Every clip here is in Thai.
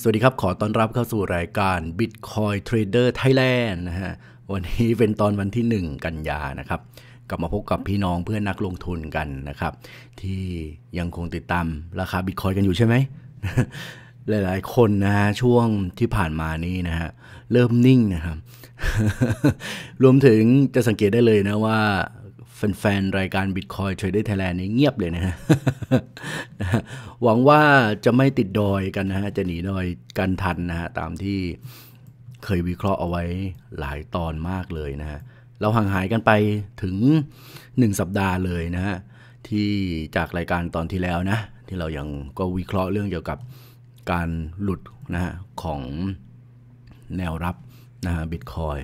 สวัสดีครับ ขอต้อนรับเข้าสู่รายการ Bitcoin Trader Thailand นะฮะวันนี้เป็นตอนวันที่ 1 กันยานะครับ กลับมาพบกับพี่น้องเพื่อนนักลงทุนกันนะครับ ที่ยังคงติดตามราคา Bitcoin กันอยู่ใช่ไหม หลาย ๆ คนนะฮะช่วงที่ผ่านมานี้นะฮะเริ่มนิ่งนะครับ รวมถึงจะสังเกตได้เลยนะว่าแฟนๆรายการ Bitcoin Trader Thailand นี่เงียบเลยนะฮะหวังว่าจะไม่ติดดอยกันนะฮะจะหนีดอยกันทันนะฮะตามที่เคยวิเคราะห์เอาไว้หลายตอนมากเลยนะฮะเราห่างหายกันไปถึง 1 สัปดาห์เลยนะฮะที่จากรายการตอนที่แล้วนะที่เรายังก็วิเคราะห์เรื่องเกี่ยวกับการหลุดนะฮะของแนวรับนะฮะบิตคอย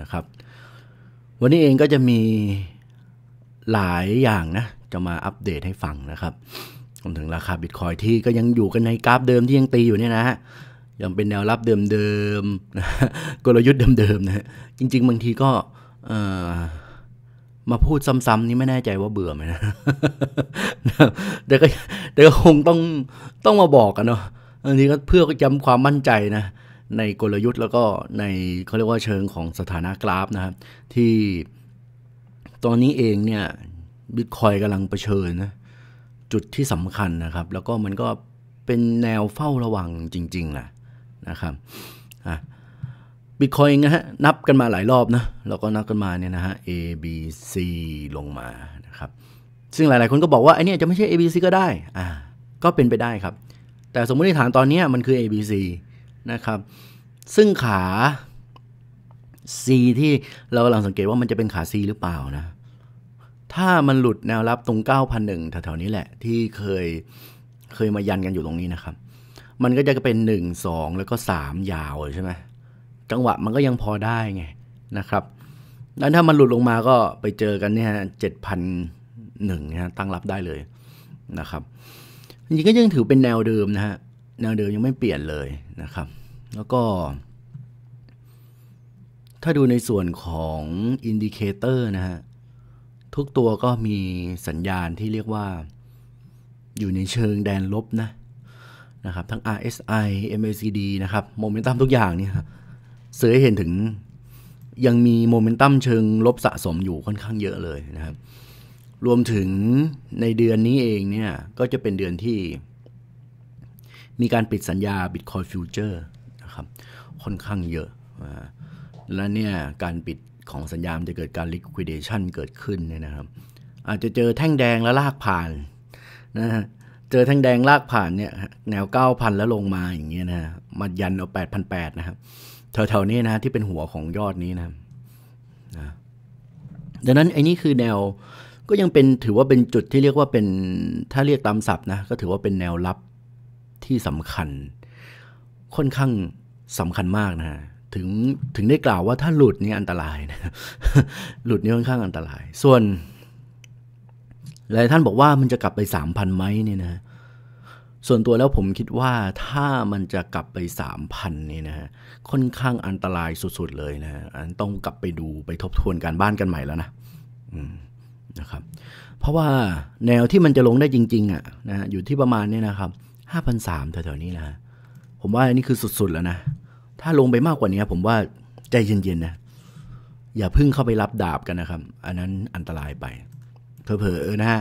นะครับ วันนี้เองก็จะมีหลายอย่างนะ จะมาอัปเดตให้ฟังนะครับรวมถึงราคาบิตคอยที่ก็ยังอยู่กันในกราฟเดิมที่ยังตีอยู่เนี่ยนะฮะยังเป็นแนวรับเดิมๆกลยุทธ์เดิมๆนะจริงๆบางทีก็มาพูดซ้ำๆนี่ไม่แน่ใจว่าเบื่อไหมนะแต่ก็แต่ก็คงต้องต้องมาบอกกันเนาะอันนี้ก็เพื่อย้ำความมั่นใจนะ ในกลยุทธ์แล้วก็ในเขาเรียกว่าเชิงของสถานะกราฟนะครับที่ตอนนี้เองเนี่ยบิตคอยกำลังเผชิญนะจุดที่สำคัญนะครับ แล้วก็มันก็เป็นแนวเฝ้าระวังจริงๆนะนะครับบิตคอยนะฮะนับกันมาหลายรอบนะแล้วก็นับกันมาเนี่ยนะฮะ A B C ลงมานะครับซึ่งหลายๆคนก็บอกว่าไอเนี้ยจะไม่ใช่ A B C ก็ได้อ่าก็เป็นไปได้ครับ แต่สมมติฐานตอนนี้มันคือ A B C นะครับซึ่งขา C ที่เรากำลังสังเกตว่ามันจะเป็นขา C หรือเปล่านะถ้ามันหลุดแนวรับตรง 9,001แถวๆนี้แหละ ที่เคยเคยมายันกันอยู่ตรงนี้นะครับ มันก็จะเป็น 1 2 แล้วก็ 3 ยาวใช่ไหมจังหวะมันก็ยังพอได้ไงนะครับนั้นถ้ามันหลุดลงมาก็ไปเจอกันเนี่ยเจ็ดพันหนึ่งนะตั้งรับได้เลยนะครับจริงก็ยังถือเป็นแนวเดิมนะฮะแนวเดิมยังไม่เปลี่ยนเลยนะครับ แล้วก็ ถ้าดูในส่วนของอินดิเคเตอร์นะฮะทุกตัวก็มีสัญญาณที่เรียกว่าอยู่ในเชิงแดนลบนะ นะครับทั้ง RSI MACD นะครับโมเมนตัมทุกอย่างเนี่ยเสือเห็นถึงยังมีโมเมนตัมเชิงลบสะสมอยู่ค่อนข้างเยอะเลยนะครับ รวมถึงในเดือนนี้เองเนี่ย ก็จะเป็นเดือนที่มีการปิดสัญญา Bitcoin Future นะครับค่อนข้างเยอะ และเนี่ยการปิดของสัญญาณจะเกิดการ liquidation เกิดขึ้นเนี่ยนะครับอาจจะเจอแท่งแดงแล้วลากผ่านนะฮะเจอแท่งแดงลากผ่านเนี่ย แนว9,000 แล้วลงมาอย่างเงี้ยนะมายันเอา8,800นะครับแถวๆนี้นะ ที่เป็นหัวของยอดนี้นะนะดังนั้นไอ้นี่คือแนวก็ยังเป็นถือว่าเป็นจุดที่เรียกว่าเป็นถ้าเรียกตามศัพท์นะ ก็ถือว่าเป็นแนวรับที่สำคัญ ค่อนข้างสำคัญมากนะฮะถึงถึงได้กล่าวว่าถ้าหลุดนี่อันตรายนะหลุดนี่ค่อนข้างอันตราย ส่วนหลายท่านบอกว่ามันจะกลับไปสามพันไหมเนี่ยนะ ส่วนตัวแล้วผมคิดว่าถ้ามันจะกลับไปสามพันนี่นะค่อนข้างอันตรายสุด ๆเลยนะอันต้องกลับไปดูไปทบทวนการบ้านกันใหม่แล้วนะนะครับ เพราะว่าแนวที่มันจะลงได้จริง ๆอ่ะนะอยู่ที่ประมาณนี้นะครับห้าพันสามแถวๆนี้นะผมว่าอันนี้คือสุด ๆแล้วนะถ้าลงไปมากกว่านี้ ผมว่าใจเย็นๆนะอย่าพึ่งเข้าไปรับดาบกันนะครับ อันนั้นอันตรายไปเผลอๆนะฮะ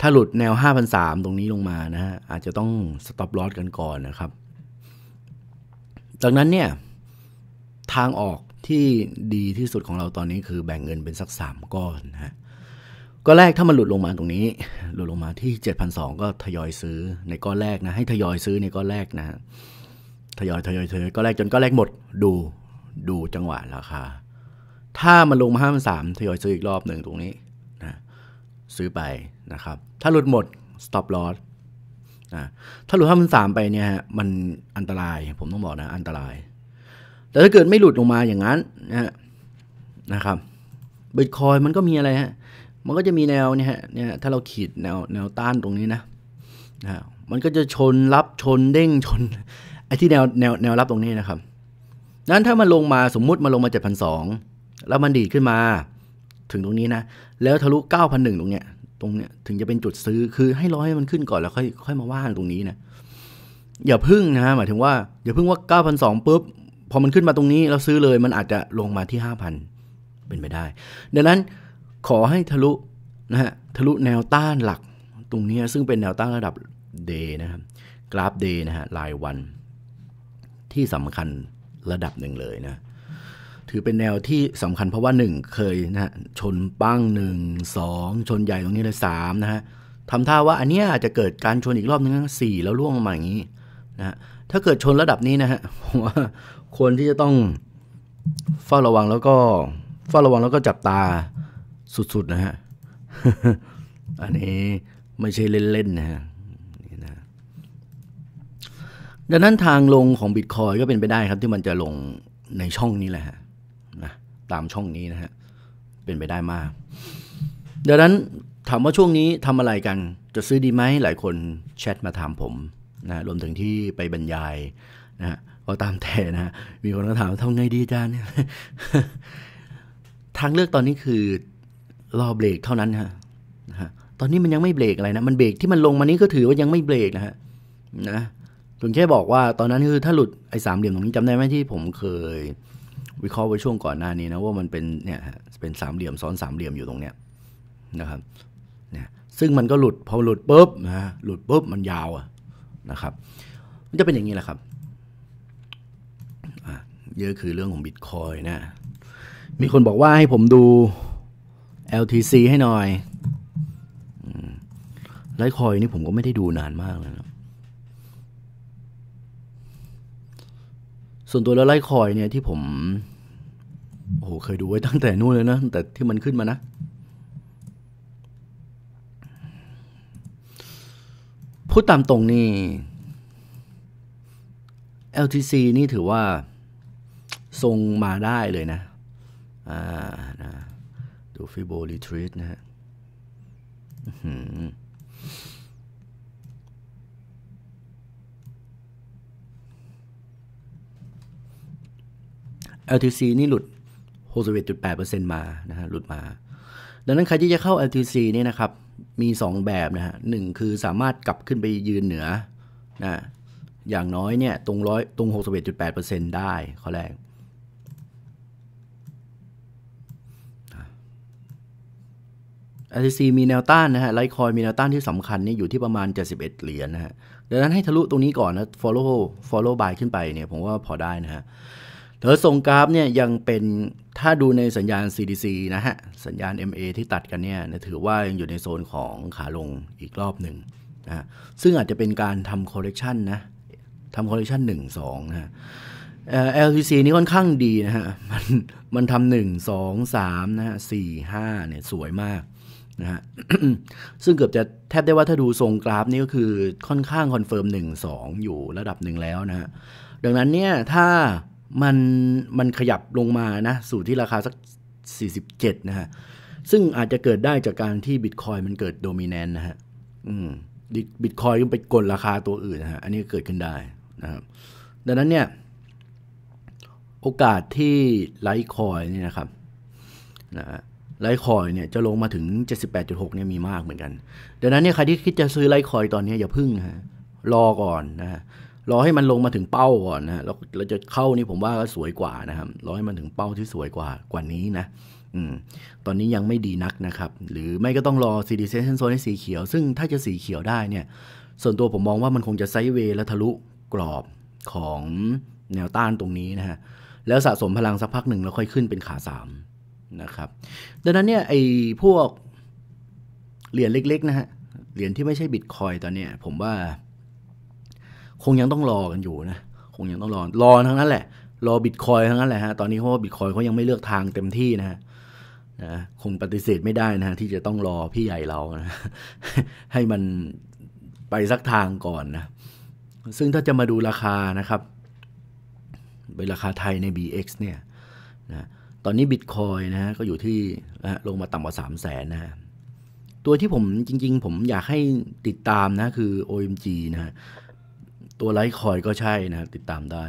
ถ้าหลุดแนว5,003ตรงนี้ลงมานะฮะอาจจะต้องสต็อปลอสกันก่อนนะครับ จากนั้นเนี่ย ทางออกที่ดีที่สุดของเราตอนนี้คือแบ่งเงินเป็นสัก 3 ก้อนนะฮะก้อนแรกถ้ามันหลุดลงมาตรงนี้ หลุดลงมาที่7ส0งก็ทยอยซื้อ ในก้อนแรกนะให้ทยอยซื้อในก้อนแรกนะทยอยทยอยทยอยก็แลกจนก็แลกหมดดูดูจังหวะราคาถ้ามันลงมาห้าพันสามทยอยซื้ออีกรอบหนึ่งตรงนี้นะซื้อไปนะครับ ถ้าหลุดหมด stop loss นะถ้าหลุดห้าพันสามไปเนี่ยมันอันตรายผมต้องบอกนะอันตราย แต่ถ้าเกิดไม่หลุดลงมาอย่างนั้นนะนะครับบิตคอยมันก็มีอะไรฮะมันก็จะมีแนวเนี่ยฮะเนี่ยถ้าเราขีดแนวแนวต้านตรงนี้นะนะมันก็จะชนรับชนเด้งชนไอ้ที่แนวแนวแนวรับตรงนี้นะครับนั้นถ้ามันลงมาสมมุติมันลงมา7,200แล้วมันดีดขึ้นมา ถึงตรงนี้นะ แล้วทะลุ9,001ตรงเนี้ย ตรงเนี้ยถึงจะเป็นจุดซื้อ คือ ให้ร้อยมันขึ้นก่อนแล้วค่อยค่อยมาว่างตรงนี้นะอย่าพึ่งนะหมายถึงว่าอย่าพึ่งว่า9,200ปุ๊บ พอมันขึ้นมาตรงนี้เราซื้อเลยมันอาจจะลงมาที่ 5,000 เป็นไปได้ดังนั้น ขอให้ทะลุนะฮะทะลุแนวต้านหลักตรงนี้ซึ่งเป็นแนวต้านระดับ day นะครับ กราฟ day นะฮะรายวันที่สำคัญระดับหนึ่งเลยนะ ถือเป็นแนวที่สำคัญเพราะว่าหนึ่งเคยนะชนปั้งหนึ่งสองชนใหญ่ตรงนี้เลยสามนะฮะทำท่าว่าอันนี้อาจจะเกิดการชนอีกรอบนึงสี่แล้วล่วงมาอย่างนี้ นะ ถ้าเกิดชนระดับนี้นะฮะผมว่าคนที่จะต้องเฝ้าระวัง แล้วก็เฝ้าระวังแล้วก็จับตาสุดๆนะฮะอันนี้ไม่ใช่เล่นๆนะฮะดังนั้นทางลงของบิตคอยก็เป็นไปได้ครับ ที่มันจะลงในช่องนี้แหละฮะนะตามช่องนี้นะฮะ เป็นไปได้มากดังนั้นถามว่าช่วงนี้ทำอะไรกัน จะซื้อดีไหมหลายคนแชทมาถามผม นะ รวมถึงที่ไปบรรยาย นะก็ตามแต่นะ มีคนก็ถามทำไงดีจานเนี่ย ทางเลือกตอนนี้คือรอเบรกเท่านั้นฮะนะฮะ ตอนนี้มันยังไม่เบรกอะไรนะ มันเบรกที่มันลงมานี้ก็ถือว่ายังไม่เบรกนะฮะ นะุณแค่บอกว่าตอนนั้นคือถ้าหลุดไอ้สามเหลี่ยมตรงนี้จำได้ไหมที่ผมเคย วิเคราะห์ไว้ช่วงก่อนหน้านี้นะ ว่ามันเป็นเนี่ยเป็นสามเหลี่ยมซ้อนสามเหลี่ยมอยู่ตรงเนี้ย นะครับเนี่ย ซึ่งมันก็หลุดพอหลุดปุ๊บนะหลุดปุ๊บ มันยาวอะนะครับ มันจะเป็นอย่างนี้แหละครับเยอะคือเรื่องของบิตคอยนะ มีคนบอกว่าให้ผมดู LTC ให้หน่อยไลท์คอยนี่ผมก็ไม่ได้ดูนานมากเลยนะส่วนตัวแล้วไลคอยเนี่ยที่ผม โอ้โห เคยดูไว้ตั้งแต่นู่นเลยนะ แต่ที่มันขึ้นมานะพูดตามตรงนี่ LTC นี่ถือว่า ทรงมาได้เลยนะอ่านะดูฟิโบรีทรีตนะฮะ LTC นี่หลุด 61.8%มา นะฮะ หลุดมา ดังนั้นใครที่จะเข้า LTC นี่นะครับ มี 2 แบบนะฮะหคือสามารถกลับขึ้นไปยืนเหนือ นะ อย่างน้อยเนี่ยตรงร้อยตรง 61.8%ได้ข้อแรกอ LTC มีแนวต้านนะฮะไลคอย มีแนวต้านที่สำคัญนี่อยู่ที่ประมาณ 71 เหรียญนนะฮะ ดังนั้นให้ทะลุตรงนี้ก่อนนะ follow follow buy ขึ้นไป เนี่ย ผมว่าพอได้นะฮะเธอส่งกราฟเนี่ยยังเป็นถ้าดูในสัญญาณ CDC นะฮะ สัญญาณ MA ที่ตัดกันเนี่ยถือว่ายังอยู่ในโซนของขาลงอีกรอบหนึ่งนะซึ่งอาจจะเป็นการทำคอร์เรคชันนะทำคอร์เรคชันหนึ่งสองนะเอ่อ LTC นี่ค่อนข้างดีนะฮะ มันมันทำหนึ่งสองสามนะฮะสี่ห้าเนี่ย สวยมากนะฮะ ซึ่งเกือบจะแทบได้ว่าถ้าดูทรงกราฟ นี่ก็คือค่อนข้างคอนเฟิร์มหนึ่งสองอยู่ระดับหนึ่งแล้วนะฮะ ดังนั้นเนี่ย ถ้ามันมันขยับลงมานะ สู่ที่ราคาสัก 47 นะฮะ ซึ่งอาจจะเกิดได้จากการที่บิตคอยมันเกิดโดมิแนนนะฮะอืมบิตคอยก็ไปกดราคาตัวอื่นนะฮะ อันนี้เกิดขึ้นได้นะครับ ดังนั้นเนี่ย โอกาสที่ไลท์คอย เนี่ยนะครับนะฮะไลท์คอย เนี่ย จะลงมาถึง 78.6เนี่ยมีมากเหมือนกันดังนั้นเนี่ยใครที่คิดจะซื้อไลท์คอยตอนนี้อย่าพึ่งนะฮะ รอก่อนนะฮะรอให้มันลงมาถึงเป้าก่อนนะแล้วเราจะเข้านี่ผมว่าก็สวยกว่านะครับรอให้มันถึงเป้าที่สวยกว่ากว่านี้นะอตอนนี้ยังไม่ดีนักนะครับ หรือไม่ก็ต้องรอ c d s e s s น o n zone ให้สีเขียว ซึ่งถ้าจะสีเขียวได้เนี่ย ส่วนตัวผมมองว่ามันคงจะไซด์เวย์และทะลุกรอบของแนวต้านตรงนี้นะฮะ แล้วสะสมพลังสักพักหนึ่งแล้วค่อยขึ้นเป็นขา3นะครับ ดังนั้นเนี่ยไอ้พวกเหรียญเล็กๆนะฮะเหรียญที่ไม่ใช่บิตคอยตอนเนี้ยผมว่าคงยังต้องรอกันอยู่นะ คงยังต้องรอ รอ ทั้งนั้นแหละ รอบิตคอยทั้งนั้นแหละฮะ ตอนนี้เพราะว่าบิตคอยเขายังไม่เลือกทางเต็มที่นะฮะนะคงปฏิเสธไม่ได้นะที่จะต้องรอพี่ใหญ่เรานะให้มันไปสักทางก่อนนะ ซึ่งถ้าจะมาดูราคานะครับเป็นราคาไทยใน BX เนี่ยนะตอนนี้บิตคอยนะก็อยู่ที่นะลงมาต่ำกว่า 3 0 0แสนนะ ตัวที่ผมจริง ๆ ผมอยากให้ติดตามนะคือ OMG นะฮะตัวไลท์คอยก็ใช่นะ ติดตามได้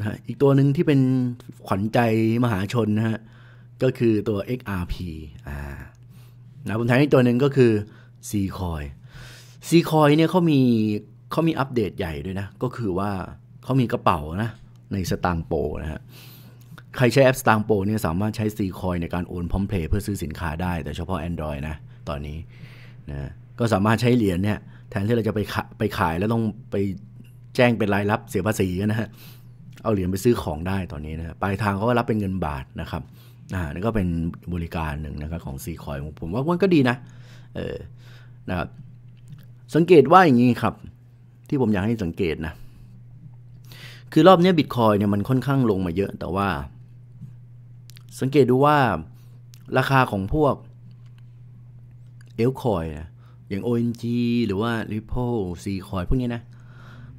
นะอีกตัวหนึ่งที่เป็นขวัญใจมหาชนนะฮะก็คือตัว XRP อ่านะผมถ่ายอีกตัวหนึ่งก็คือ C Coin C Coin เนี่ยเขามีเขามีอัปเดตใหญ่ด้วยนะ ก็คือว่าเขามีกระเป๋านะ ในสตางโปนะฮะใครใช้แอปสตางโปเนี่ยสามารถใช้ C Coin ในการโอนพร้อมเพลย์เพื่อซื้อสินค้าได้แต่เฉพาะ Android นะ ตอนนี้นะก็สามารถใช้เหรียญเนี่ยแทนที่เราจะไปไปขายแล้วต้องไปแจ้งเป็นรายรับเสียภาษีนะฮะ เอาเหรียญไปซื้อของได้ตอนนี้นะปลายทางเขาก็รับเป็นเงินบาทนะครับ อ่านี่ก็เป็นบริการหนึ่งนะครับ ของซีคอยผมว่ามันก็ดีนะ เออ นะครับ สังเกตว่าอย่างนี้ครับ ที่ผมอยากให้สังเกตนะ คือรอบนี้บิตคอยเนี่ยมันค่อนข้างลงมาเยอะ แต่ว่า สังเกตดูว่าราคาของพวกเอลคอยนะอย่าง ONG หรือว่า Ripple C Coin พวกนี้นะ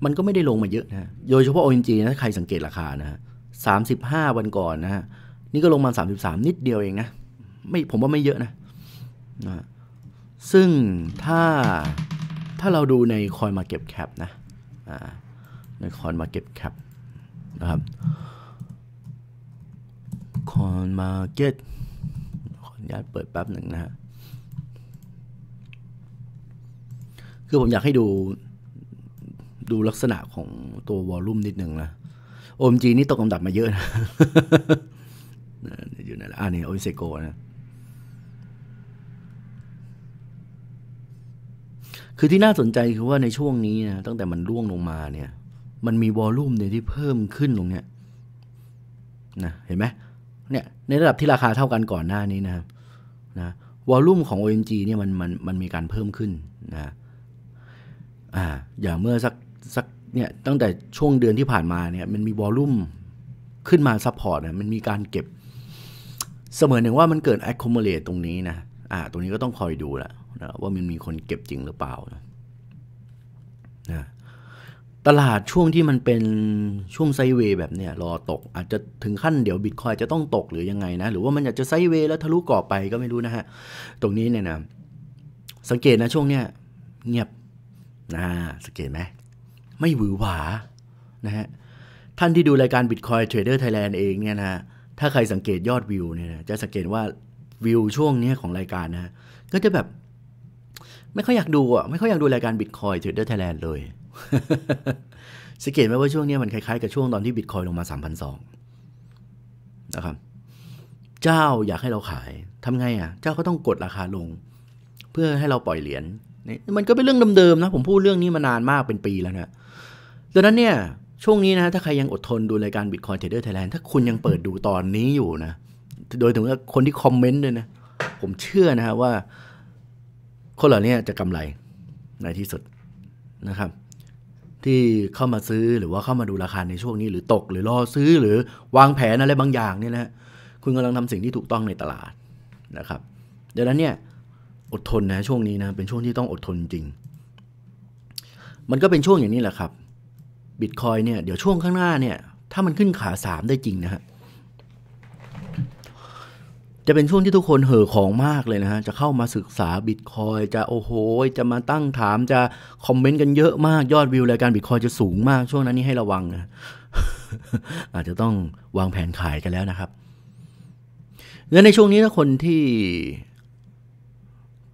มันก็ไม่ได้ลงมาเยอะนะ โดยเฉพาะ ONG นะใครสังเกตราคานะสามสิบห้าวันก่อนนะฮะนี่ก็ลงมาสามสิบสามนิดเดียวเองนะ ไม่ ผมว่าไม่เยอะนะ นะ ซึ่งถ้า ถ้าเราดูใน Coin าเก็บแคปนะ อ่า ใน Coin าเก็บแคปนะครับ Coin Market ขออนุญาตเปิดแป๊บหนึ่งนะฮะือผมอยากให้ดูดูลักษณะของตัววอลลุ่มนิดนึงนะ OMG นี่ตกลำดับมาเยอะนะอยู่ไหนอ่านี่โอเซโกนะ คือที่น่าสนใจคือว่าในช่วงนี้นะ ตั้งแต่มันร่วงลงมาเนี่ย มันมีวอลลุ่มเนี่ยที่เพิ่มขึ้นตรงเนี้ยนะ เห็นไหมเนี่ย ในระดับที่ราคาเท่ากันก่อนหน้านี้นะครับนะวอลลุ่มของ OMG เนี่ยมันมันมันมีการเพิ่มขึ้นนะอ่าอย่างเมื่อสักสักเนี่ยตั้งแต่ช่วงเดือนที่ผ่านมาเนี่ยมันมีวอลลุ่มขึ้นมาซัพพอร์ตเนี่ยมันมีการเก็บ เสมือนหนึ่งว่ามันเกิดแอคคอมเมเลตตรงนี้นะอ่าตรงนี้ก็ต้องคอยดูลหละว่ามันมีคนเก็บจริงหรือเปล่านะนะตลาดช่วงที่มันเป็นช่วงไซเวย์แบบเนี้ยรอตกอาจจะถึงขั้นเดี๋ยวบิตคอยจะต้องตกหรือยังไงนะ หรือว่ามันอยากจะไซเวย์แล้วทะลุก่อไปก็ไม่รู้นะฮะตรงนี้เนี่ยนะสังเกตนะช่วงเนี้ยเงียบนะสังเกตไหมไม่หวือหวานะฮะท่านที่ดูรายการ Bitcoin Trader Thailand เองเนี่ยนะถ้าใครสังเกตยอดวิวเนี่ยจะสังเกตว่าวิวช่วงนี้ของรายการนะก็จะแบบไม่ค่อยอยากดูอ่ะไม่ค่อยอยากดูรายการ Bitcoin Trader Thailand เลย สังเกตไหมว่าช่วงนี้มันคล้ายๆกับช่วงตอนที่ Bitcoin ลงมา 3,200นะครับ เจ้าอยากให้เราขายทำไงอ่ะ เจ้าก็ต้องกดราคาลงเพื่อให้เราปล่อยเหรียญนี่มันก็เป็นเรื่องเดิมๆนะ ผมพูดเรื่องนี้มานานมากเป็นปีแล้วนะดังนั้นเนี่ย ช่วงนี้นะถ้าใครยังอดทนดูรายการ Bitcoin Trader Thailand ถ้าคุณยังเปิดดูตอนนี้อยู่นะ โดยถึงคนที่คอมเมนต์ด้วยนะ ผมเชื่อนะฮะว่า คนเหล่านี้จะกำไรในที่สุดนะครับ ที่เข้ามาซื้อหรือว่าเข้ามาดูราคาในช่วงนี้ หรือตกหรือรอซื้อ หรือวางแผนอะไรบางอย่างนี่นะคุณกำลังทำสิ่งที่ถูกต้องในตลาดนะครับดังนั้นเนี่ยอดทน นะ ช่วงนี้นะ เป็นช่วงที่ต้องอดทนจริง มันก็เป็นช่วงอย่างนี้แหละครับบิตคอยเนี่ยเดี๋ยวช่วงข้างหน้าเนี่ยถ้ามันขึ้นขาสามได้จริงนะฮะจะเป็นช่วงที่ทุกคนเห่อของมากเลยนะฮะจะเข้ามาศึกษาบิตคอยจะ โอ้โหจะมาตั้งถามจะคอมเมนต์กันเยอะมากยอดวิวรายการบิตคอยจะสูงมากช่วงนั้นนี่ให้ระวังนะ อาจจะต้องวางแผนขายกันแล้วนะครับและในช่วงนี้ถ้าคนที่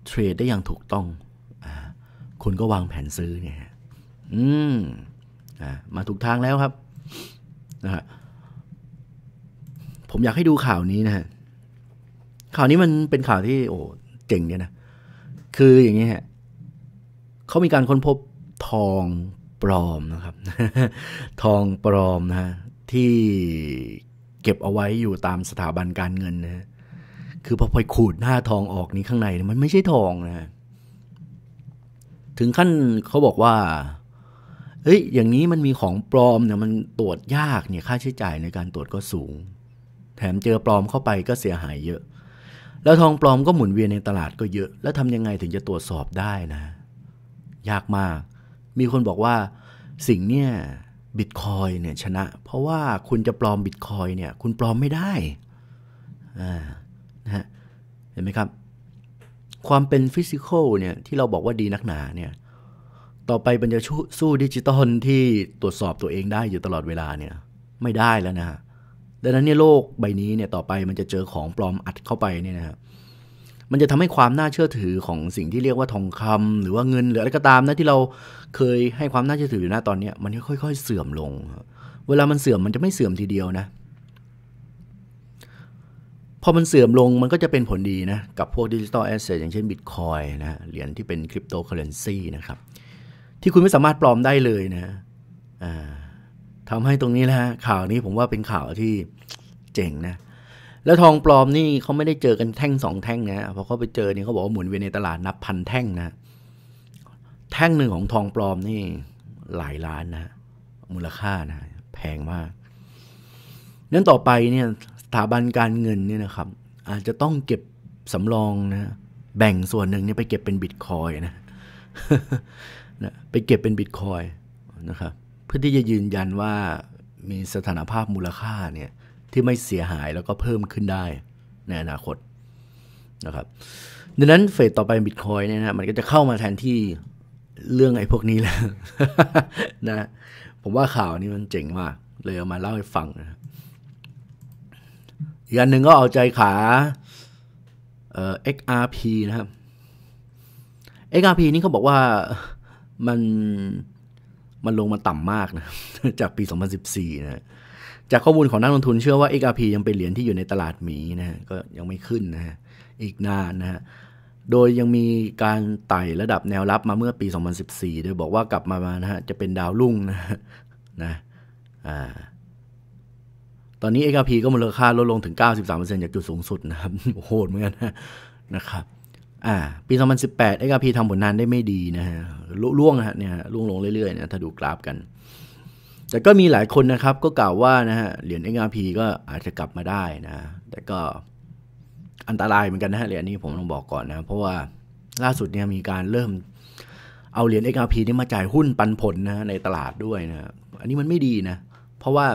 เทรดได้อย่างถูกต้องอคุณก็วางแผนซื้อเนี่ยอืมมาถูกทางแล้วครับ นะฮะผมอยากให้ดูข่าวนี้นะฮะ ข่าวนี้มันเป็นข่าวที่ โอ้ เจ๋งเนี่ยนะ คืออย่างนี้ฮะเขามีการค้นพบทองปลอมนะครับ ทองปลอมนะฮะ ที่เก็บเอาไว้อยู่ตามสถาบันการเงินนะคือพอไปขูดหน้าทองออกนี้ข้างในมันไม่ใช่ทองนะ ถึงขั้นเขาบอกว่าเอ้ยอย่างนี้มันมีของปลอมเนี่ยมันตรวจยากเนี่ยค่าใช้จ่ายในการตรวจก็สูง แถมเจอปลอมเข้าไปก็เสียหายเยอะ แล้วทองปลอมก็หมุนเวียนในตลาดก็เยอะ แล้วทำยังไงถึงจะตรวจสอบได้นะ ยากมาก มีคนบอกว่า สิ่งเนี่ยบิตคอยเนี่ยชนะ เพราะว่าคุณจะปลอมบิตคอยเนี่ย คุณปลอมไม่ได้อ่าห็นไหมครับความเป็นฟิสิกอลเนี่ยที่เราบอกว่าดีนักหนาเนี่ยต่อไปมันจะสู้ดิจิตอลที่ตรวจสอบตัวเองได้อยู่ตลอดเวลาเนี่ยไม่ได้แล้วนะฮะดังนั้นเนี่ยโลกใบนี้เนี่ยต่อไปมันจะเจอของปลอมอัดเข้าไปเนี่ยนะครับมันจะทำให้ความน่าเชื่อถือของสิ่งที่เรียกว่าทองคำ หรือว่าเงินหรืออะไรก็ตามนะที่เราเคยให้ความน่าเชื่อถืออยู่นะตอนนี้ มันค่อย ๆเสื่อมลงเวลามันเสื่อมมันจะไม่เสื่อมทีเดียวนะพอมันเสื่อมลงมันก็จะเป็นผลดีนะ กับพวกดิจิตอลแอสเซทอย่างเช่นบิตคอยนะเหรียญที่เป็นคริปโตเคอเรนซีนะครับ ที่คุณไม่สามารถปลอมได้เลยนะทำให้ตรงนี้นะฮะข่าวนี้ผมว่าเป็นข่าวที่เจ๋งนะ แล้วทองปลอมนี่เขาไม่ได้เจอกันแท่งสองแท่งนะพอเขาไปเจอเนี่ยเขาบอกว่าหมุนเวียนในตลาดนับพันแท่งนะ แท่งหนึ่งของทองปลอมนี่หลายล้านนะมูลค่านะ แพงมากนั้นต่อไปเนี่ยสถาบันการเงินเนี่ยนะครับ อาจจะต้องเก็บสำรองนะแบ่งส่วนหนึ่งเนี่ยไปเก็บเป็นบิตคอยนะนะ ไปเก็บเป็นบิตคอยนะครับเพื่อที่จะยืนยันว่ามีสถานภาพมูลค่าเนี่ย ที่ไม่เสียหายแล้วก็เพิ่มขึ้นได้ในอนาคตนะครับ ดังนั้นเฟสต่อไปบิตคอยเนี่ยนะมันก็จะเข้ามาแทนที่เรื่องไอ้พวกนี้แล้วนะผมว่าข่าวนี้มันเจ๋งมาก เลยเอามาเล่าให้ฟังนะอีกอันหนึ่งก็เอาใจขาเอ่อ XRP นะครับ XRP นี่เขาบอกว่ามันมันลงมาต่ำมากนะ จากปี 2014 นะ จากข้อมูลของนักลงทุนเชื่อว่า XRP ยังเป็นเหรียญที่อยู่ในตลาดหมีนะก็ยังไม่ขึ้นนะ อีกนานนะฮะ โดยยังมีการไต่ระดับแนวรับมาเมื่อปี 2014 โดยบอกว่ากลับมานะฮะ จะเป็นดาวรุ่งนะนะ อ่าตอนนี้ XRP ก็มูลค่าลดลงถึง 93%จากจุดสูงสุดนะครับ โหดเหมือนกันนะครับ อ่า ปี 2018 XRP ทำผลงานได้ไม่ดีนะฮะล่วงนะฮะเนี่ยล่วงลงเรื่อยๆนะถ้าดูกราฟกัน แต่ก็มีหลายคนนะครับ ก็กล่าวว่านะฮะเหรียญ XRP ก็อาจจะกลับมาได้นะ แต่ก็อันตรายเหมือนกันนะฮะเหรียญนี้ผมต้องบอกก่อนนะ เพราะว่าล่าสุดเนี่ยมีการเริ่ม เอาเหรียญ XRP นี่มาจ่ายหุ้นปันผลนะในตลาดด้วยนะอันนี้มันไม่ดีนะเพราะว่า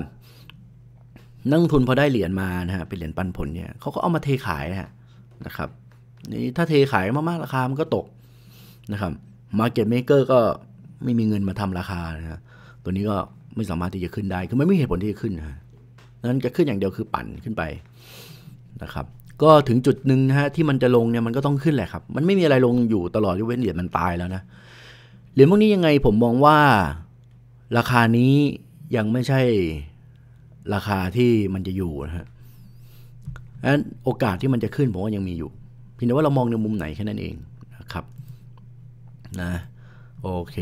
นักทุนพอได้เหรียญมานะฮะเป็นเหรียญปันผลเนี่ยเขาก็เอามาเทขายนะนะครับนี่ถ้าเทขายมากๆราคามันก็ตกนะครับมาเก็ตเมเกอร์ก็ไม่มีเงินมาทำราคานะฮะตัวนี้ก็ไม่สามารถที่จะขึ้นได้คือมันไม่มีเหตุผลที่จะขึ้นนะะนั้นจะขึ้นอย่างเดียวคือปั่นขึ้นไปนะครับ ก็ถึงจุดหนึ่งนะฮะที่มันจะลงเนี่ยมันก็ต้องขึ้นแหละครับ มันไม่มีอะไรลงอยู่ตลอดยกเว้นเหรียญมันตายแล้วนะเหรียญพวกนี้ยังไงผมมองว่าราคานี้ยังไม่ใช่ราคาที่มันจะอยู่นะฮะนั้นโอกาสที่มันจะขึ้นผมว่ายังมีอยู่เพียงแต่ว่าเรามองในมุมไหนแค่นั้นเองนะครับนะโอเค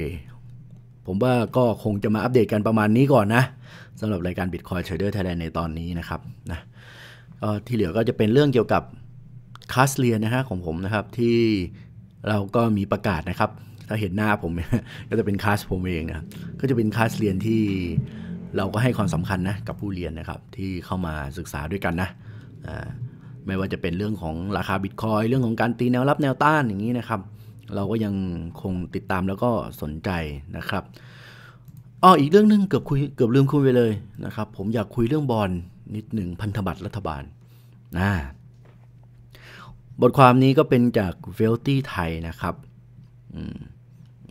ผมว่าก็คงจะมาอัปเดตกันประมาณนี้ก่อนนะสำหรับรายการ Bitcoin Trader Thailand ในตอนนี้นะครับนะที่เหลือก็จะเป็นเรื่องเกี่ยวกับคลาสเรียนนะฮะของผมนะครับ ที่เราก็มีประกาศนะครับ ถ้าเห็นหน้าผมก็จะเป็นคลาสผมเองนะก็จะเป็นคลาสเรียนที่เราก็ให้ความสำคัญนะกับผู้เรียนนะครับที่เข้ามาศึกษาด้วยกันนะไม่ว่าจะเป็นเรื่องของราคาบิตคอยเรื่องของการตีแนวรับแนวต้านอย่างนี้นะครับ เราก็ยังคงติดตามแล้วก็สนใจนะครับอ้ออีกเรื่องนึงเกือบคุยเกือบลืมคุยไปเลยนะครับ ผมอยากคุยเรื่องบอลนิดหนึ่งพันธบัตรรัฐบาลนะบทความนี้ก็เป็นจากเวลตี้ไทยนะครับอืม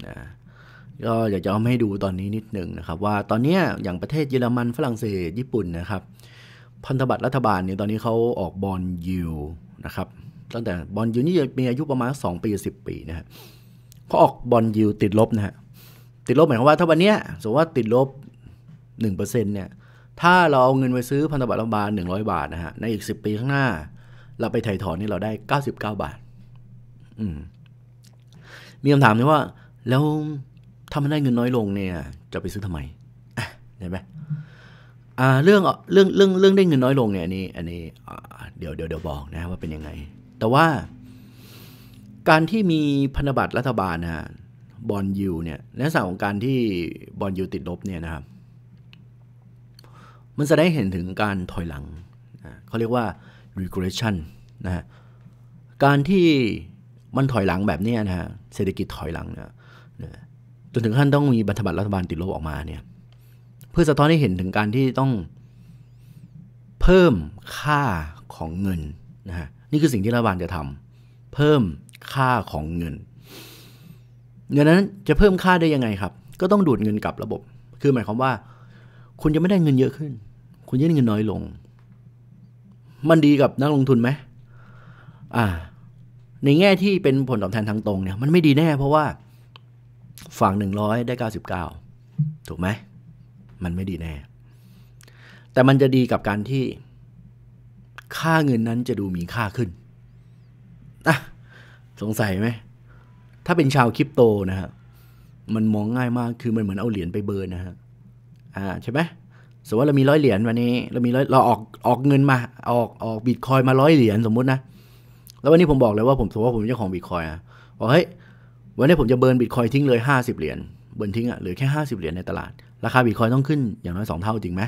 นะก็อยากจะเอาให้ดูตอนนี้นิดหนึ่งนะครับ ว่าตอนนี้อย่างประเทศเยอรมันฝรั่งเศสญี่ปุ่นนะครับ พันธบัตรรัฐบาลเนี่ยตอนนี้เขาออกบอลยูนะครับ ตั้งแต่บอลยูนี่มีอายุประมาณ 2 ปี 10 ปีนะฮะพอออกบอลยูติดลบนะฮะติดลบหมายความว่าถ้าวันเนี้ยสมมติว่าติดลบ1%เนี่ย ถ้าเราเอาเงินไปซื้อพันธบัตรรัฐบาล 100 บาทนะฮะในอีก 10 ปีข้างหน้า เราไปไถ่ถอนนี่เราได้99บาทมมีคำถามนี้ว่าแล้วถ้ามันได้เงินน้อยลงเนี่ย จะไปซื้อทำไม เห็นไหม เรื่องเรื่อง เรื่อง เรื่องได้เงินน้อยลงเนี่ยอันนี้ อันนี้ เดี๋ยวเดี๋ยวเดี๋ยวบอกนะว่าเป็นยังไง แต่ว่า การที่มีพันธบัตรรัฐบาลนะบอลยูเนี่ยในสาของการที่บอลยูติดลบเนี่ยนะครับ มันจะได้เห็นถึงการถอยหลังเขาเรียกว่า regression นะะการที่มันถอยหลังแบบนี้นะฮะเศรษฐกิจถอยหลังเนี่ยจนถึงขั้นต้องมีบัตรบัตรรัฐบาลติดลบออกมาเนี่ย เพื่อสะท้อนให้เห็นถึงการที่ต้อง เพิ่มค่าของเงินนะฮะนี่คือสิ่งที่รัฐบาลจะทำ เพิ่มค่าของเงินงินนั้น จะเพิ่มค่าได้ยังไงครับ ก็ต้องดูดเงินกลับระบบ คือหมายความว่า คุณจะไม่ได้เงินเยอะขึ้น คุณจะได้เงินน้อยลง มันดีกับนักลงทุนไหมอ่า ในแง่ที่เป็นผลตอบแทนทางตรงเนี่ย มันไม่ดีแน่เพราะว่าฝั่ง100 ได้ 99 ถูกไหม มันไม่ดีแน่ แต่มันจะดีกับการที่ค่าเงินนั้นจะดูมีค่าขึ้นนะสงสัยไหม ถ้าเป็นชาวคริปโตนะฮะมันมองง่ายมาก คือมันเหมือนเอาเหรียญไปเบิร์นนะฮะอ่า ใช่ไหม สมมติว่าเรามีร้อยเหรียญวันนี้ เรามีร้อยเราออกออกเงินมา ออก ออกบิตคอยมาร้อยเหรียญสมมุตินะ แล้ววันนี้ผมบอกเลยว่าผม สมมติว่าผมเป็นเจ้าของบิตคอยนะบอกเฮ้ยวันนี้ผมจะเบิร์นบิตคอยทิ้งเลย50 เหรียญเบิร์นทิ้งอะเหลือแค่ 50 เหรียญในตลาด ราคาบิตคอยต้องขึ้นอย่างน้อย 2 เท่าจริงไหม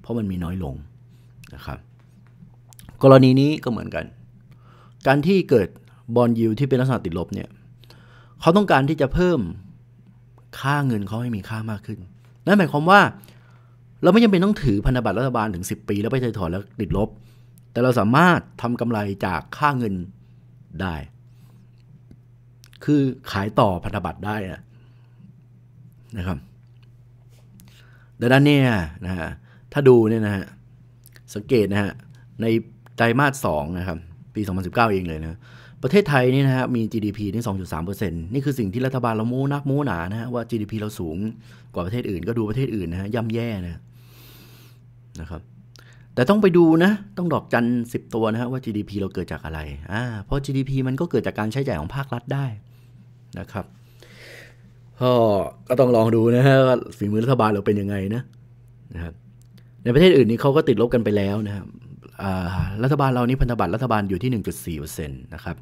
เพราะมันมีน้อยลงนะครับกรณีนี้ก็เหมือนกัน การที่เกิดบอลยิวที่เป็นลักษณะติดลบเนี่ยเขาต้องการที่จะเพิ่มค่าเงินเขาให้มีค่ามากขึ้น นั่นหมายความว่า เราไม่จำเป็นต้องถือพันธบัตรรัฐบาลถึง10ปี แล้วไปถอยถอนแล้วติดลบ แต่เราสามารถทำกำไรจากค่าเงินได้คือขายต่อพันธบัตรได้นะครับดังนั้นเนี่ยนะฮะถ้าดูเนี่ยนะฮะสังเกตนะฮะในไตรมาสสองนะครับปี 2019 เองเลยนะประเทศไทยนี่นะครับมี GDP ที่2.3%นี่คือสิ่งที่รัฐบาลเราโม้นักโม้หนานะฮะว่า GDP เราสูงกว่าประเทศอื่น ก็ดูประเทศอื่นนะฮะย่ำแย่นะนะครับ แต่ต้องไปดูนะ ต้องดอกจันสิบตัวนะฮะว่า GDP เราเกิดจากอะไรอ่าเพราะ GDP มันก็เกิดจากการใช้จ่ายของภาครัฐได้นะครับก็ต้องลองดูนะฮะฝีมือรัฐบาลเราเป็นยังไงนะนะครับ ในประเทศอื่นนี้เขาก็ติดลบกันไปแล้วนะครับรัฐบาลเรานี้พันธบัตรรัฐบาลอยู่ที่ 1.4%นะครับ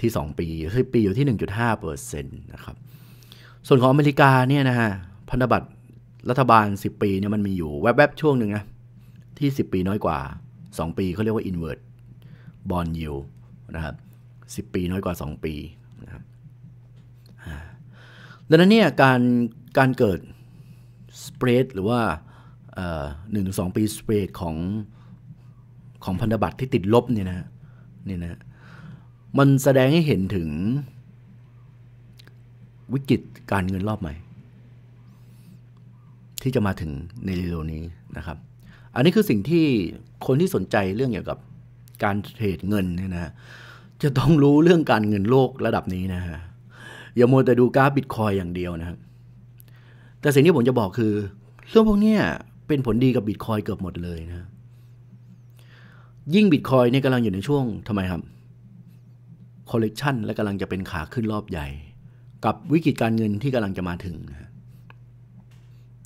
ที่2ปีคือปีอยู่ที่ 1.5%นะครับส่วนของอเมริกาเนี่ยนะฮะพันธบัตรรัฐบาล10 ปีเนี่ยมันมีอยู่ แวบๆช่วงหนึ่งนะที่ 10 ปีน้อยกว่า 2 ปีเขาเรียกว่า i n v e r e bond yield นะครับ10 ปีน้อยกว่า 2 ปีนะครับดังนั้นเนี่ยการการเกิดสเปรด หรือว่าหนึ่งถึงสองปีสเปรดของของพันธบัตรที่ติดลบเนี่ยนะนี่นะมันแสดงให้เห็นถึงวิกฤตการเงินรอบใหม่ ที่จะมาถึงในเร็วนี้นะครับ อันนี้คือสิ่งที่คนที่สนใจเรื่องเกี่ยวกับการเทรดเงินเนี่ยนะจะต้องรู้เรื่องการเงินโลกระดับนี้นะฮะอย่ามัวแต่ดูกราฟบิตคอยอย่างเดียวนะครับแต่สิ่งที่ผมจะบอกคือเรื่องพวกนี้เป็นผลดีกับบิตคอยเกือบหมดเลยนะยิ่งบิตคอยนี่กำลังอยู่ในช่วงทำไมครับคอลเลกชันและกำลังจะเป็นขาขึ้นรอบใหญ่ กับวิกฤตการเงินที่กำลังจะมาถึงนะ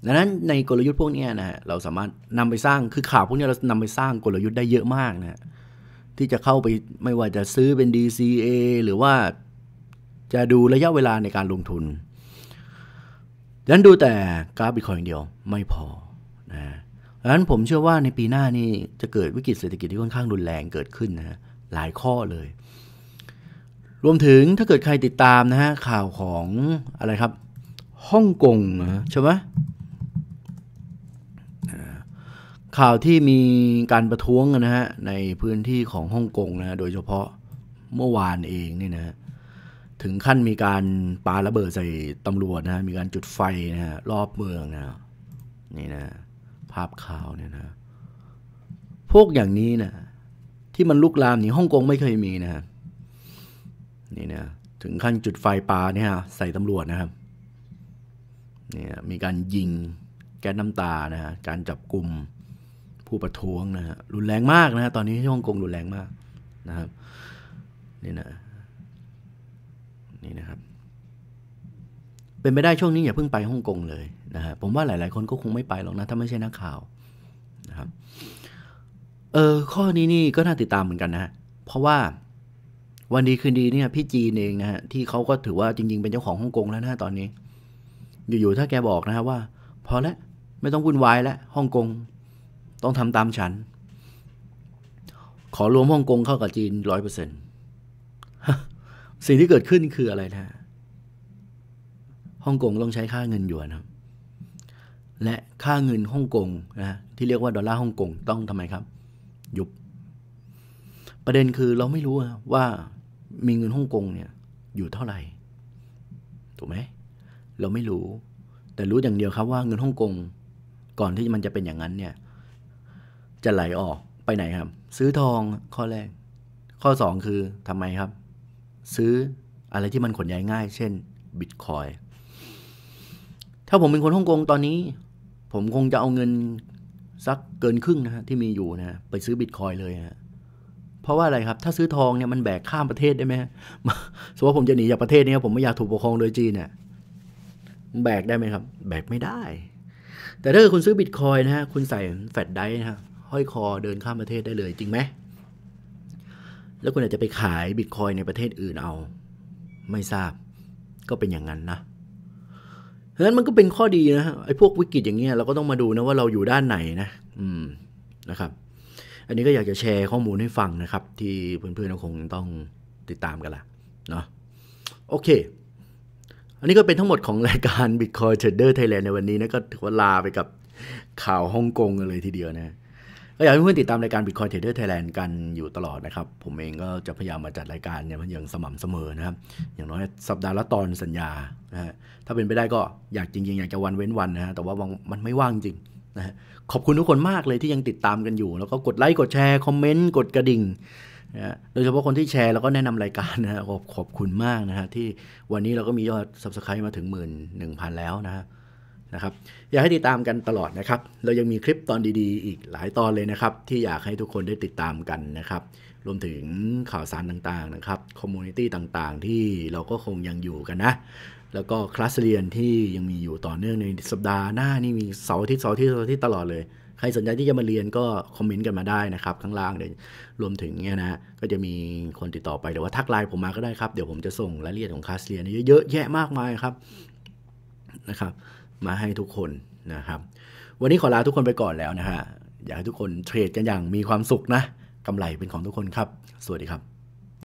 ดังนั้นในกลยุทธ์พวกนี้นะฮะเราสามารถนำไปสร้างคือข่าวพวกนี้เรานำไปสร้างกลยุทธ์ได้เยอะมากนะที่จะเข้าไปไม่ว่าจะซื้อเป็น DCA หรือว่าจะดูระยะเวลาในการลงทุนดังนั้นดูแต่กราฟบิตคอยอย่างเดียวไม่พอนะดังนั้นผมเชื่อว่าในปีหน้านี่จะเกิดวิกฤตเศรษฐกิจที่ค่อนข้างรุนแรงเกิดขึ้นนะหลายข้อเลย รวมถึงถ้าเกิดใครติดตามนะฮะข่าวของอะไรครับฮ่องกงนะใช่ไหมข่าวที่มีการประท้วงนะฮะในพื้นที่ของฮ่องกงนะโดยเฉพาะเมื่อวานเองนี่นะถึงขั้นมีการปาระเบิดใส่ตำรวจนะมีการจุดไฟนะฮะรอบเมืองนะนี่นะ ภาพข่าวเนี่ยนะพวกอย่างนี้นะที่มันลุกลาม นี่ฮ่องกงไม่เคยมีนะนี่นะถึงขั้นจุดไฟปาเนี่ยะใส่ตำรวจนะครับ เนี่ยมีการยิงแก๊สน้ำตานะฮะการจับกลุ่มผู้ประท้วงนะฮะรุนแรงมากนะฮะตอนนี้ที่ฮ่องกงรุนแรงมาก นะครับ นี่นะนี่นะครับ เป็นไปได้ ช่วงนี้ อย่าเพิ่งไปฮ่องกงเลย นะฮะผมว่าหลาย ๆ คนก็คงไม่ไปหรอกนะ ถ้าไม่ใช่นักข่าวนะครับเออข้อนี้นี่ก็น่าติดตามเหมือนกันนะเพราะว่าวันดีคืนดีเนี่ย พี่จีนเองนะฮะ ที่เขาก็ถือว่าจริง ๆ เป็นเจ้าของฮ่องกงแล้วนะตอนนี้ อยู่ ๆ ถ้าแกบอกนะฮะว่าพอแล้วไม่ต้องวุ่นวายแล้วฮ่องกงต้องทำตามฉัน ขอรวมฮ่องกงเข้ากับจีนร้อยเปอร์เซ็นต์สิ่งที่เกิดขึ้นคืออะไรนะ ฮ่องกงต้องใช้ค่าเงินหยวนครับ และค่าเงินฮ่องกงนะที่เรียกว่า ดอลลาร์ฮ่องกงต้องทำไมครับ หยุบ ประเด็นคือเราไม่รู้ว่ามีเงินฮ่องกงเนี่ย อยู่เท่าไหร่ ถูกไหม เราไม่รู้ แต่รู้อย่างเดียวครับ ว่าเงินฮ่องกงก่อนที่มันจะเป็นอย่างนั้น เนี่ย จะไหลออกไปไหนครับ ซื้อทองข้อแรก ข้อสองคือทำไมครับซื้ออะไรที่มันขนย้ายง่าย เช่นบิตคอยถ้าผมเป็นคนฮ่องกงตอนนี้ ผมคงจะเอาเงินสักเกินครึ่งนะฮะที่มีอยู่นะไปซื้อบิตคอยเลยฮนะเพราะว่าอะไรครับ ถ้าซื้อทองเนี่ยมันแบกข้ามประเทศได้ไหมสมมติว่าผมจะหนีจากประเทศนี้ผมไม่อยากถูกปกครองโดยจีนเนี่ยแบกได้ไหมครับ แบกไม่ได้ แต่ถ้าคุณซื้อบิตคอยนะฮะคุณใส่แฟลชไดร์นะฮะห้อยคอเดินข้ามประเทศได้เลยจริงไหมแล้วคุณอาจจะไปขายบิตคอยในประเทศอื่นเอา ไม่ทราบ ก็เป็นอย่างนั้นนะเพรฉะนั้นมันก็เป็นข้อดีนะ ไอ้พวกวิกฤตอย่างเงี้ยเราก็ต้องมาดูนะว่าเราอยู่ด้านไหนนะ อืมนะครับ อันนี้ก็อยากจะแชร์ข้อมูลให้ฟังนะครับ ที่เพื่อนๆเราคงต้องติดตามกันละเนาะโอเค อันนี้ก็เป็นทั้งหมดของรายการ Bitcoin Trader Thailand ในวันนี้นะก็ถือว่าลาไปกับข่าวฮ่องกงเลยทีเดียวนะก็อยากให้เพื่อนติดตามรายการ Bitcoin Trader Thailand กันอยู่ตลอดนะครับ ผมเองก็จะพยายามมาจัดรายการเนี่ยมันยังสม่ำเสมอนะครับ อย่างน้อยสัปดาห์ละตอนสัญญานะฮะถ้าเป็นไปได้ก็อยากจริงๆ อยากจะวันเว้นวันนะฮะ แต่ว่ามันไม่ว่างจริงนะฮะ ขอบคุณทุกคนมากเลยที่ยังติดตามกันอยู่ แล้วก็กดไลค์ กดแชร์ คอมเมนต์ กดกระดิ่งนะโดยเฉพาะคนที่แชร์แล้วก็แนะนำรายการนะขอบขอบคุณมากนะฮะที่วันนี้เราก็มียอด s ับสไครต์มาถึงหมื่นหนึ่งพันแล้วนะฮะนะครับอยากให้ติดตามกันตลอดนะครับ เรายังมีคลิปตอนดีๆ อีกหลายตอนเลยนะครับ ที่อยากให้ทุกคนได้ติดตามกันนะครับ รวมถึงข่าวสารต่างๆ นะครับ คอมมูนิตี้ต่างๆ ที่เราก็คงยังอยู่กันนะ แล้วก็คลาสเรียนที่ยังมีอยู่ต่อเนื่องในสัปดาห์หน้านี่มีเสาร์อาทิตย์เสาร์อาทิตย์เสาร์อาทิตย์ตลอดเลย ใครสนใจที่จะมาเรียนก็คอมเมนต์กันมาได้นะครับ ข้างล่างเลยรวมถึงเนี่ยนะ ก็จะมีคนติดต่อไปหรือว่าทักไลน์ผมมาก็ได้ครับเดี๋ยวผมจะส่งรายละเอียดของคลาสเรียนเยอะแยะมากมายครับนะครับมาให้ทุกคนนะครับ วันนี้ขอลาทุกคนไปก่อนแล้วนะฮะ อยากให้ทุกคนเทรดกันอย่างมีความสุขนะกำไรเป็นของทุกคนครับ สวัสดีครับ